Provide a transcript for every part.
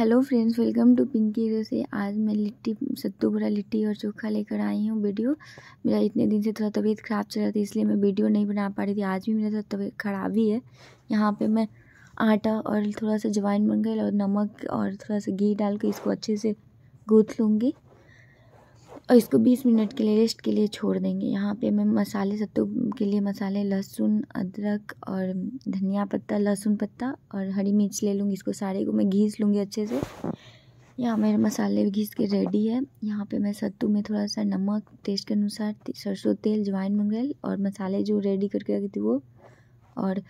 hello friends welcome to Pinky से आज मैं लिट्टी सत्तू भरा लिट्टी और चोखा लेकर आई हूँ वीडियो मेरा इतने दिन से थोड़ा तबीयत ख़राब चल रहा था इसलिए मैं वीडियो नहीं बना पा रही थी आज भी मेरा थोड़ा तबीयत ख़राब ही है यहाँ पे मैं आटा और थोड़ा सा जवाइन मंगल और नमक और थोड़ा सा घी डाल के इसको अच्छे से गूँथ लूँगी और इसको बीस मिनट के लिए रेस्ट के लिए छोड़ देंगे यहाँ पे मैं मसाले सत्तू के लिए मसाले लहसुन अदरक और धनिया पत्ता लहसुन पत्ता और हरी मिर्च ले लूँगी इसको सारे को मैं घीस लूँगी अच्छे से यहाँ मेरे मसाले घीस के रेडी है यहाँ पे मैं सत्तू में थोड़ा सा नमक टेस्ट के अनुसार सरसों तेल जवाइन मंगल और मसाले जो रेडी करके रखी थी वो और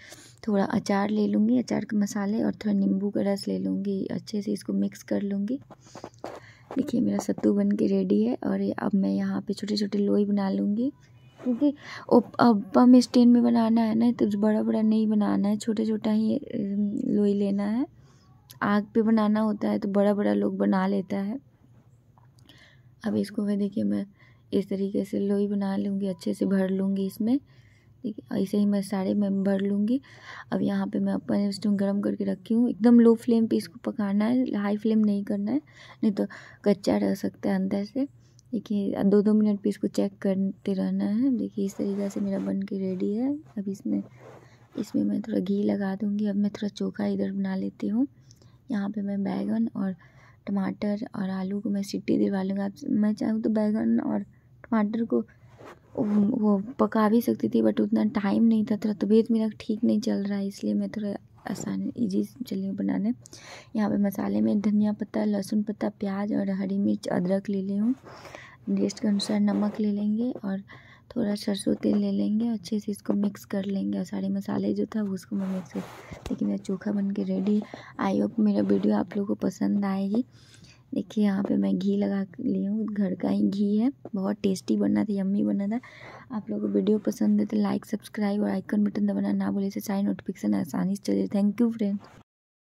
थोड़ा अचार ले लूँगी अचार के मसाले और थोड़ा नींबू का रस ले लूँगी अच्छे से इसको मिक्स कर लूँगी देखिए मेरा सत्तू बन के रेडी है और अब मैं यहाँ पे छोटे छोटे लोई बना लूँगी क्योंकि अप्पम स्टैंड में बनाना है ना तो बड़ा बड़ा नहीं बनाना है छोटा छोटा ही लोई लेना है आग पे बनाना होता है तो बड़ा बड़ा लोग बना लेता है अब इसको मैं देखिए मैं इस तरीके से लोई बना लूँगी अच्छे से भर लूँगी इसमें देखिए ऐसे ही मैं सारे में भर लूँगी अब यहाँ पे मैं अपने स्टोन गर्म करके रखी हूँ एकदम लो फ्लेम पे इसको पकाना है हाई फ्लेम नहीं करना है नहीं तो कच्चा रह सकता है अंदर से देखिए दो दो मिनट पे इसको चेक करते रहना है देखिए इस तरीके से मेरा बन के रेडी है अब इसमें इसमें मैं थोड़ा घी लगा दूँगी अब मैं थोड़ा चोखा इधर बना लेती हूँ यहाँ पर मैं बैगन और टमाटर और आलू को मैं सीटी दिलवा लूँगा आप मैं चाहूँ तो बैगन और टमाटर को वो पका भी सकती थी बट उतना टाइम नहीं था थोड़ा तबीयत मेरा ठीक नहीं चल रहा है इसलिए मैं थोड़ा आसान इजी चली हूँ बनाने यहाँ पे मसाले में धनिया पत्ता लहसुन पत्ता प्याज और हरी मिर्च अदरक ले ली हूँ टेस्ट के अनुसार नमक ले लेंगे और थोड़ा सरसों तेल ले लेंगे अच्छे से इसको मिक्स कर लेंगे और सारे मसाले जो था उसको मैं मिक्स कर लेकिन मेरा चोखा बन के रेडी आई होप मेरा वीडियो आप लोगों को पसंद आएगी देखिए यहाँ पे मैं घी लगा ली हूँ घर का ही घी है बहुत टेस्टी बना था यम्मी बना था आप लोगों को वीडियो पसंद है तो लाइक सब्सक्राइब और आइकन बटन दबाना ना भूले से सारे नोटिफिकेशन आसानी से चले थैंक यू फ्रेंड